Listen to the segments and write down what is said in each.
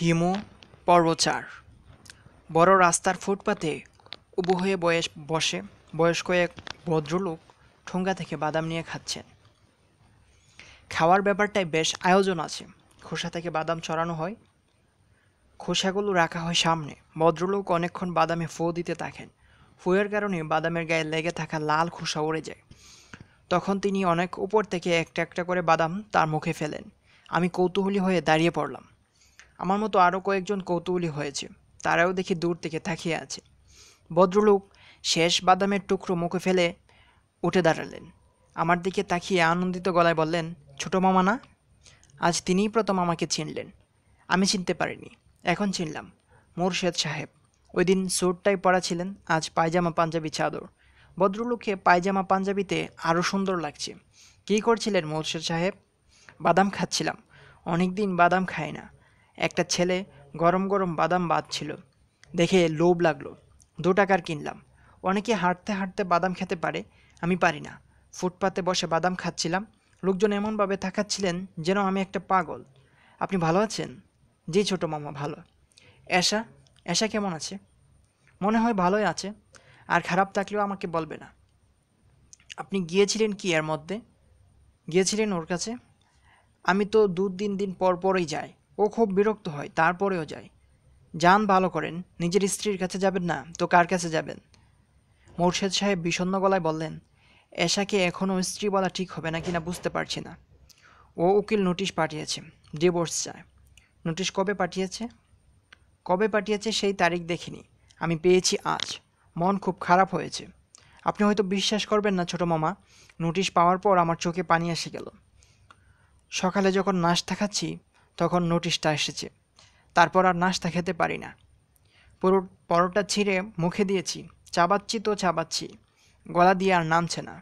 হিমু পর্বচার বড় রাস্তার ফুটপাতে উবু হয়ে বয়স বসে বয়স্ক এক ভদ্রলোক ঠোঙ্গা থেকে বাদাম নিয়ে খাচ্ছেন খাওয়ার ব্যাপারটায় বেশ আয়োজন আছে খোসা থেকে বাদাম চড়ানো হয় খোসাগুলো রাখা হয় সামনে ভদ্রলোক অনেকক্ষণ বাদামে ফো দিতে থাকেন ফুয়ের কারণে বাদামের গায়ে লেগে থাকা লাল খোসা উড়ে যায় তখন তিনি অনেক উপর থেকে একটা একটা করে বাদাম তার মুখে ফেলেন আমি কৌতূহলী হয়ে দাঁড়িয়ে পড়লাম আমার মতো আরও কয়েকজন কৌতূহলী হয়েছে তারাও দেখি দূর থেকে তাকিয়ে আছে ভদ্রলোক শেষ বাদামের টুকরো মুখে ফেলে উঠে দাঁড়ালেন আমার দিকে তাকিয়ে আনন্দিত গলায় বললেন ছোটো মামা না আজ তিনিই প্রথম আমাকে চিনলেন আমি চিনতে পারিনি এখন চিনলাম মোরশেদ সাহেব ওই দিন স্যুটটাই পরা ছিলেন আজ পায়জামা পাঞ্জাবি চাদর ভদ্রলোককে পায়জামা পাঞ্জাবিতে আরও সুন্দর লাগছে কী করছিলেন মোরশেদ সাহেব বাদাম খাচ্ছিলাম অনেক দিন বাদাম খায় না একটা ছেলে গরম গরম বাদাম বাঁধছিল দেখে লোভ লাগলো দু টাকার কিনলাম অনেকে হাঁটতে হাঁটতে বাদাম খেতে পারে আমি পারি না ফুটপাতে বসে বাদাম খাচ্ছিলাম লোকজন এমনভাবে তাকাচ্ছিলেন যেন আমি একটা পাগল আপনি ভালো আছেন যে ছোটো মামা ভালো এশা এশা কেমন আছে মনে হয় ভালোই আছে আর খারাপ থাকলেও আমাকে বলবে না আপনি গিয়েছিলেন কি এর মধ্যে গিয়েছিলেন ওর কাছে আমি তো দু তিন দিন পর পরই যাই ও খুব বিরক্ত হয় তারপরেও যায় যান ভালো করেন নিজের স্ত্রীর কাছে যাবেন না তো কার কাছে যাবেন মোর্শেদ সাহেব বিষণ্ন গলায় বললেন এশাকে এখনও স্ত্রী বলা ঠিক হবে না কিনা বুঝতে পারছি না ও উকিল নোটিশ পাঠিয়েছে ডিভোর্স চায় নোটিশ কবে পাঠিয়েছে কবে পাঠিয়েছে সেই তারিখ দেখিনি আমি পেয়েছি আজ মন খুব খারাপ হয়েছে আপনি হয়তো বিশ্বাস করবেন না ছোট মামা নোটিশ পাওয়ার পর আমার চোখে পানি এসে গেল সকালে যখন নাশ খাচ্ছি তখন নোটিশটা এসেছে তারপর আর নাস্তা খেতে পারি না পুরো পরোটা ছিঁড়ে মুখে দিয়েছি চাবাচ্ছি তো চাবাচ্ছি গলা দিয়ে আর নামছে না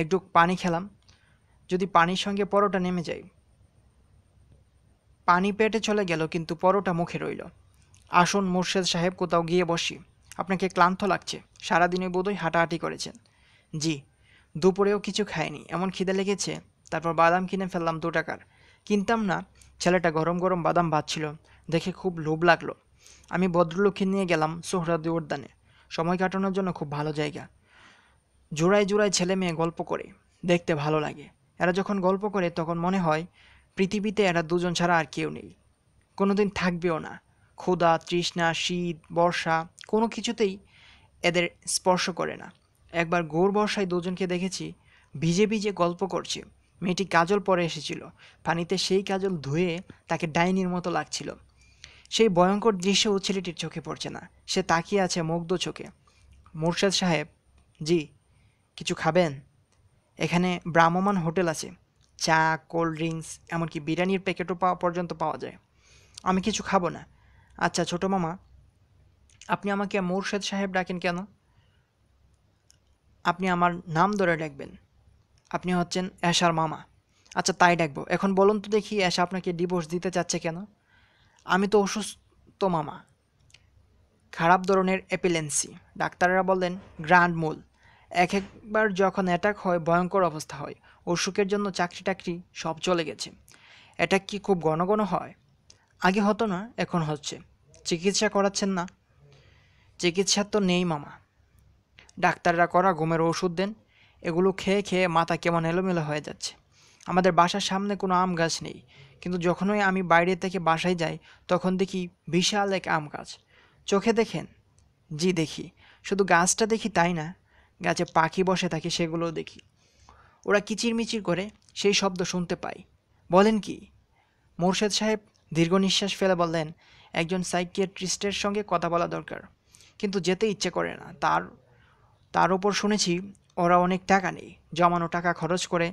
একটু পানি খেলাম যদি পানির সঙ্গে পরোটা নেমে যায় পানি পেটে চলে গেল কিন্তু পরোটা মুখে রইল আসুন মোর্শেদ সাহেব কোথাও গিয়ে বসি আপনাকে ক্লান্ত লাগছে সারাদিনে বোধহয় হাঁটাহাঁটি করেছেন জি দুপুরেও কিছু খায়নি এমন খিদে লেগেছে তারপর বাদাম কিনে ফেললাম দু টাকার কিনতাম না ছেলেটা গরম গরম বাদাম ভাজছিল দেখে খুব লোভ লাগলো আমি ভদ্রলক্ষ্মী নিয়ে গেলাম সোহরাদি উদ্যানে সময় কাটানোর জন্য খুব ভালো জায়গা জোড়ায় জোড়ায় ছেলে মেয়ে গল্প করে দেখতে ভালো লাগে এরা যখন গল্প করে তখন মনে হয় পৃথিবীতে এরা দুজন ছাড়া আর কেউ নেই কোনোদিন থাকবেও না ক্ষুধা তৃষ্ণা শীত বর্ষা কোনো কিছুতেই এদের স্পর্শ করে না একবার গোর বর্ষায় দুজনকে দেখেছি ভিজে ভিজে গল্প করছে মেয়েটি কাজল পরে এসেছিল পানিতে সেই কাজল ধুয়ে তাকে ডাইনির মতো লাগছিল সেই ভয়ঙ্কর দৃশ্য ছেলেটির চোখে পড়ছে না সে তাকিয়ে আছে মুগ্ধ চোখে মোর্শেদ সাহেব জি কিছু খাবেন এখানে ব্রাহ্মমান হোটেল আছে চা কোল্ড ড্রিঙ্কস এমনকি বিরিয়ানির প্যাকেটও পাওয়া পর্যন্ত পাওয়া যায় আমি কিছু খাবো না আচ্ছা ছোটো মামা আপনি আমাকে মোর্শেদ সাহেব ডাকেন কেন আপনি আমার নাম ধরে ডাকবেন আপনি হচ্ছেন অ্যাশার মামা আচ্ছা তাই ডাকবো এখন বলুন তো দেখি অ্যাশা আপনাকে ডিভোর্স দিতে চাচ্ছে কেন আমি তো অসুস্থ মামা খারাপ ধরনের এপিলেন্সি ডাক্তাররা বললেন গ্র্যান্ড মূল এক একবার যখন অ্যাটাক হয় ভয়ঙ্কর অবস্থা হয় অসুখের জন্য চাকরি টাকরি সব চলে গেছে অ্যাটাক কি খুব ঘন ঘন হয় আগে হতো না এখন হচ্ছে চিকিৎসা করাচ্ছেন না চিকিৎসা তো নেই মামা ডাক্তাররা করা ঘুমের ওষুধ দেন এগুলো খেয়ে খেয়ে মাথা কেমন এলোমেলো হয়ে যাচ্ছে আমাদের বাসার সামনে কোনো আম গাছ নেই কিন্তু যখনই আমি বাইরে থেকে বাসায় যাই তখন দেখি বিশাল এক আম গাছ চোখে দেখেন জি দেখি শুধু গাছটা দেখি তাই না গাছে পাখি বসে থাকে সেগুলোও দেখি ওরা কিচিরমিচির করে সেই শব্দ শুনতে পাই বলেন কি মোরশেদ সাহেব দীর্ঘ নিঃশ্বাস ফেলে বললেন একজন সাইকিয়াট্রিস্টের সঙ্গে কথা বলা দরকার কিন্তু যেতে ইচ্ছে করে না তার তার ওপর শুনেছি ওরা অনেক টাকা নেই জমানো টাকা খরচ করে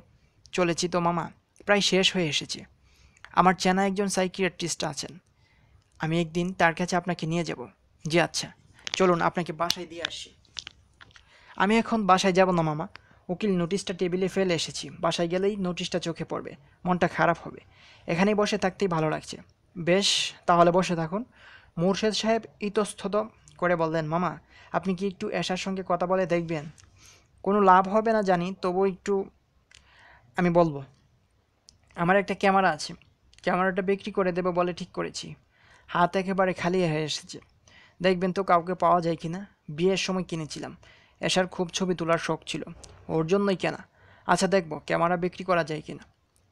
চলেছি তো মামা প্রায় শেষ হয়ে এসেছে আমার চেনা একজন সাইকিয়াট্রিস্ট আছেন আমি একদিন তার কাছে আপনাকে নিয়ে যাব জি আচ্ছা চলুন আপনাকে বাসায় দিয়ে আসি আমি এখন বাসায় যাব না মামা উকিল নোটিশটা টেবিলে ফেলে এসেছি বাসায় গেলেই নোটিশটা চোখে পড়বে মনটা খারাপ হবে এখানে বসে থাকতেই ভালো লাগছে বেশ তাহলে বসে থাকুন মুর্শেদ সাহেব ইতস্তত করে বললেন মামা আপনি কি একটু এশার সঙ্গে কথা বলে দেখবেন কোনো লাভ হবে না জানি তবু একটু আমি বলবো আমার একটা ক্যামেরা আছে ক্যামেরাটা বিক্রি করে দেবে বলে ঠিক করেছি হাত একেবারে খালি হয়ে এসেছে দেখবেন তো কাউকে পাওয়া যায় কি না বিয়ের সময় কিনেছিলাম এসার খুব ছবি তোলার শখ ছিল ওর জন্যই কেনা আচ্ছা দেখবো ক্যামেরা বিক্রি করা যায় কি না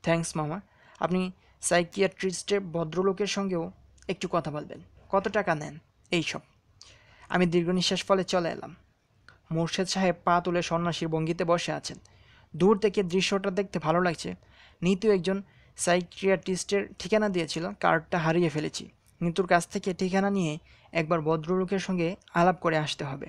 থ্যাংকস মামা আপনি সাইকিয়াট্রিস্টের ভদ্রলোকের সঙ্গেও একটু কথা বলবেন কত টাকা নেন এইসব আমি দীর্ঘ নিঃশ্বাস ফলে চলে এলাম মোর্শেদ সাহেব পা তুলে সন্ন্যাসীর ভঙ্গিতে বসে আছেন দূর থেকে দৃশ্যটা দেখতে ভালো লাগছে নিতু একজন সাইক্রিয়াটিস্টের ঠিকানা দিয়েছিল কার্ডটা হারিয়ে ফেলেছি নিতুর কাছ থেকে ঠিকানা নিয়ে একবার ভদ্রলোকের সঙ্গে আলাপ করে আসতে হবে